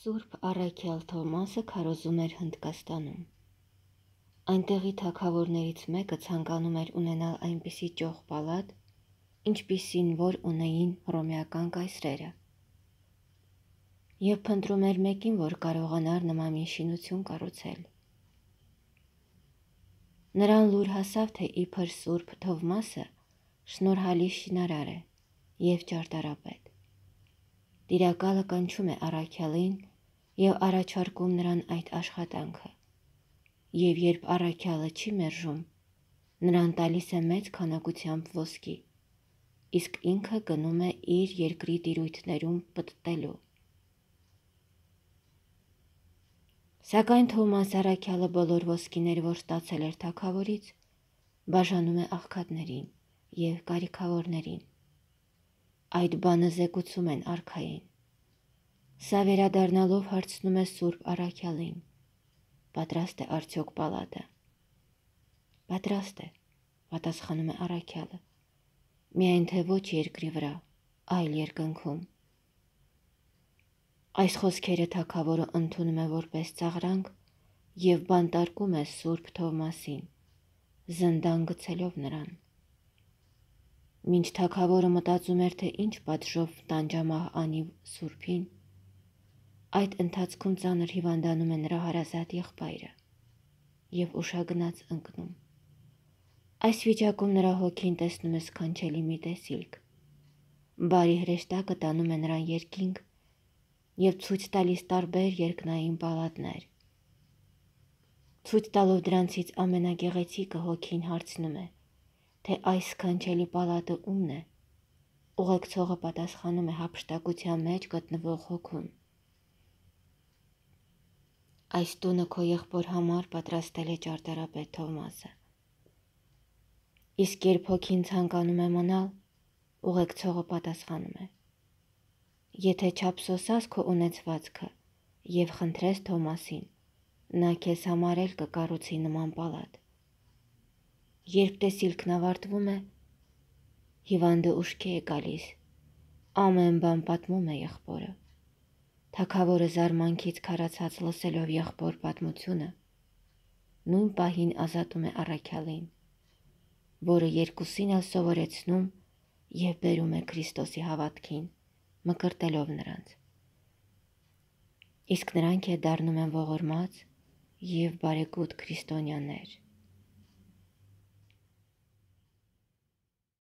Սուրբ Առաքյալ Թոմասը քարոզում էր Հնդկաստանում։ Այնտեղի թակավորներից մեկը ցանկանում էր ունենալ այնպիսի ճոխ պալատ, ինչպիսին որ ունեին ռոմեական կայսրերը։ Եվ փնտրում էր մեկին, որ կարողանար նման մի շինություն կառուցել։ Նրան լուր հասավ, թե իբր Սուրբ Թովմասը շնորհալի շինարար է եւ ճարտարապետ։ Տիրակալը կանչում է Արաքյալին եւ առաջարկում նրան այդ աշխատանքը։ Եվ երբ առաքյալը չի մերժում, նրան տալիս է մեծ քանակությամբ ոսկի, իսկ ինքը գնում է իր երկրի տիրույթներում պտտելու։ Սակայն Թոմաս Արաքյալը բոլոր ոսկիները, որ ստացել էր թակավորից, բաժանում է աղքատներին եւ կարիքավորներին։ Այդ բանը զեկուցում են արքային։ Սա վերադառնալով հարցնում է Սուրբ Արաքյալին. Պատրաստ է արդյոք պալատը։ Պատրաստ է, պատասխանում է Արաքյալը։ Միայն թե ոչ երկրի վրա, այլ երկնքում։ Այս խոսքերը թակավորը ընդունում է որպես ծաղրանք եւ բանտարկում է Սուրբ Թովմասին, զնդան գցելով նրան։ Մինչ թակավորը մտածում էր, թե ինչ պատժով տանջամահ անի Սուրբին, Այդ ընթացքում ծանր հիվանդանում է նրա հարազատ եղբայրը եւ ուշագնաց ընկնում։ Այս վիճակում նրա հոգին տեսնում է սքանչելի մի տեսիլք։ Բարի հրեշտակը տանում է նրան երկինք եւ ցույց տալիս տարբեր երկնային պալատներ։ Ցույց տալով դրանցից ամենագեղեցիկը հոգին հարցնում է, թե այս սքանչելի պալատը ումն է։ Ուղեկցողը պատասխանում է հապշտակության մեջ գտնվող հոգուն Այս տունը քո եղբոր համար պատրաստել է ճարտարապետ Թովմասը։ Իսկ երբ հոգին ցանկանում է մնալ, ուղեկցողը պատասխանում է. Եթե չափսոսաս քո ունեցվածքը եւ խնդրես Թոմասին, նա քեզ համար էլ կկառուցի նման պալատ։ Երբ տեսիլքն ավարտվում է, հիվանդը ուշքի է գալիս։ Ամեն բան պատմում է եղբորը։ Թակավորը զարմանքից քարացած լսելով եղբոր պատմությունը, նույն պահին ազատում է առաքյալին, որը երկուսին էլ սովորեցնում և բերում է Քրիստոսի հավատքին, մկրտելով նրանց։ Իսկ նրանք է դառնում են ողորմած և բարեկուտ քրիստոնյաներ։